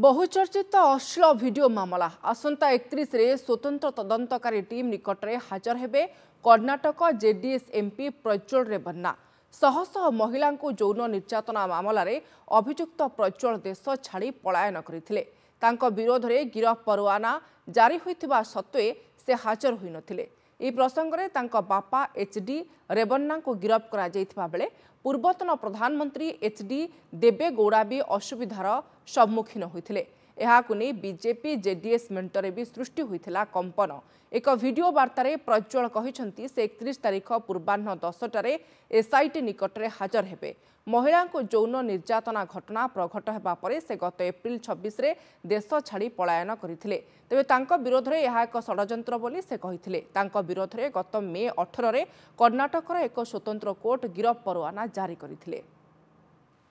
ବହୁଚର୍ଚ୍ଚିତ ଅଶ୍ଳୀଳ ଭିଡ଼ିଓ ମାମଲା ଆସନ୍ତା ଏକତିରିଶରେ ସ୍ୱତନ୍ତ୍ର ତଦନ୍ତକାରୀ ଟିମ୍ ନିକଟରେ ହାଜର ହେବେ କର୍ଣ୍ଣାଟକ ଜେଡିଏସ୍ ଏମ୍ପି ପ୍ରଜ୍ୱଳ ରେବନ୍ନା ଶହଶହ ମହିଳାଙ୍କୁ ଯୌନ ନିର୍ଯାତନା ମାମଲାରେ ଅଭିଯୁକ୍ତ ପ୍ରଜ୍ୱଳ ଦେଶ ଛାଡ଼ି ପଳାୟନ କରିଥିଲେ ତାଙ୍କ ବିରୋଧରେ ଗିରଫ ପରୱାନା ଜାରି ହୋଇଥିବା ସତ୍ତ୍ୱେ ସେ ହାଜର ହୋଇନଥିଲେ यी प्रसङ्गले त बापा एचडी रेबन्नाको गिरफा बेला पूर्वतन प्रधानमन्त्री एचडी देवेगौडावि असुविधार सम्मुखीन हुन्छ ଏହାକୁ ନେଇ ବିଜେପି ଜେଡିଏସ୍ ମେଣ୍ଟରେ ବି ସୃଷ୍ଟି ହୋଇଥିଲା କମ୍ପନ ଏକ ଭିଡ଼ିଓ ବାର୍ତ୍ତାରେ ପ୍ରଜ୍ୱଳ କହିଛନ୍ତି ସେ ଏକତିରିଶ ତାରିଖ ପୂର୍ବାହ୍ନ ଦଶଟାରେ ଏସ୍ଆଇଟି ନିକଟରେ ହାଜର ହେବେ ମହିଳାଙ୍କୁ ଯୌନ ନିର୍ଯାତନା ଘଟଣା ପ୍ରଘଟ ହେବା ପରେ ସେ ଗତ ଏପ୍ରିଲ ଛବିଶରେ ଦେଶ ଛାଡ଼ି ପଳାୟନ କରିଥିଲେ ତେବେ ତାଙ୍କ ବିରୋଧରେ ଏହା ଏକ ଷଡ଼ଯନ୍ତ୍ର ବୋଲି ସେ କହିଥିଲେ ତାଙ୍କ ବିରୋଧରେ ଗତ ମେ ଅଠରରେ କର୍ଣ୍ଣାଟକର ଏକ ସ୍ୱତନ୍ତ୍ର କୋର୍ଟ ଗିରଫ ପରୱାନା ଜାରି କରିଥିଲେ